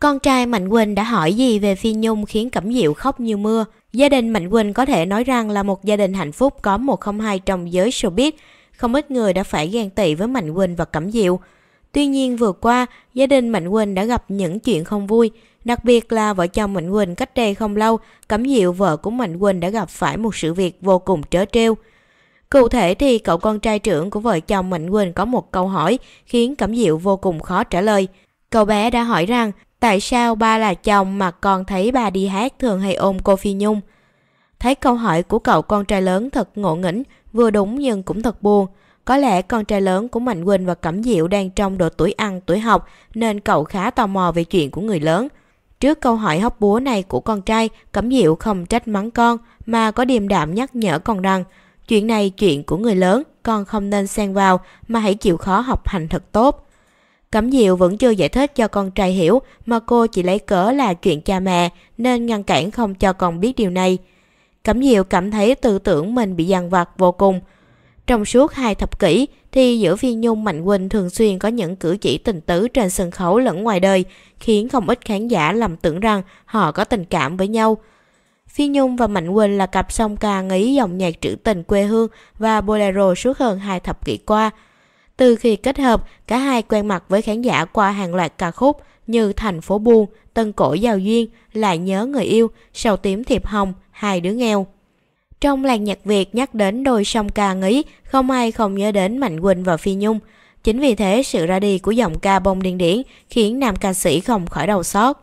Con trai Mạnh Quỳnh đã hỏi gì về Phi Nhung khiến Cẩm Diệu khóc như mưa. Gia đình Mạnh Quỳnh có thể nói rằng là một gia đình hạnh phúc có 102 trong giới showbiz. Không ít người đã phải ghen tị với Mạnh Quỳnh và Cẩm Diệu. Tuy nhiên vừa qua, gia đình Mạnh Quỳnh đã gặp những chuyện không vui. Đặc biệt là vợ chồng Mạnh Quỳnh cách đây không lâu, Cẩm Diệu vợ của Mạnh Quỳnh đã gặp phải một sự việc vô cùng trớ trêu. Cụ thể thì cậu con trai trưởng của vợ chồng Mạnh Quỳnh có một câu hỏi khiến Cẩm Diệu vô cùng khó trả lời. Cậu bé đã hỏi rằng Tại sao ba là chồng mà còn thấy ba đi hát thường hay ôm cô Phi Nhung? Thấy câu hỏi của cậu con trai lớn thật ngộ nghĩnh, vừa đúng nhưng cũng thật buồn. Có lẽ con trai lớn của Mạnh Quỳnh và Cẩm Diệu đang trong độ tuổi ăn, tuổi học nên cậu khá tò mò về chuyện của người lớn. Trước câu hỏi hóc búa này của con trai, Cẩm Diệu không trách mắng con mà có điềm đạm nhắc nhở con rằng chuyện này chuyện của người lớn, con không nên xen vào mà hãy chịu khó học hành thật tốt. Cẩm Diệu vẫn chưa giải thích cho con trai hiểu mà cô chỉ lấy cớ là chuyện cha mẹ nên ngăn cản không cho con biết điều này. Cẩm Diệu cảm thấy tư tưởng mình bị dằn vặt vô cùng. Trong suốt hai thập kỷ thì giữa Phi Nhung Mạnh Quỳnh thường xuyên có những cử chỉ tình tứ trên sân khấu lẫn ngoài đời khiến không ít khán giả lầm tưởng rằng họ có tình cảm với nhau. Phi Nhung và Mạnh Quỳnh là cặp song ca nghĩ dòng nhạc trữ tình quê hương và bolero suốt hơn hai thập kỷ qua – từ khi kết hợp, cả hai quen mặt với khán giả qua hàng loạt ca khúc như Thành phố buông, Tân cổ giao duyên, Lại nhớ người yêu, Sầu tím thiệp hồng, Hai đứa nghèo. Trong làng nhạc Việt nhắc đến đôi song ca nghĩ, không ai không nhớ đến Mạnh Quỳnh và Phi Nhung. Chính vì thế sự ra đi của giọng ca bông điên điển khiến nam ca sĩ không khỏi đau xót.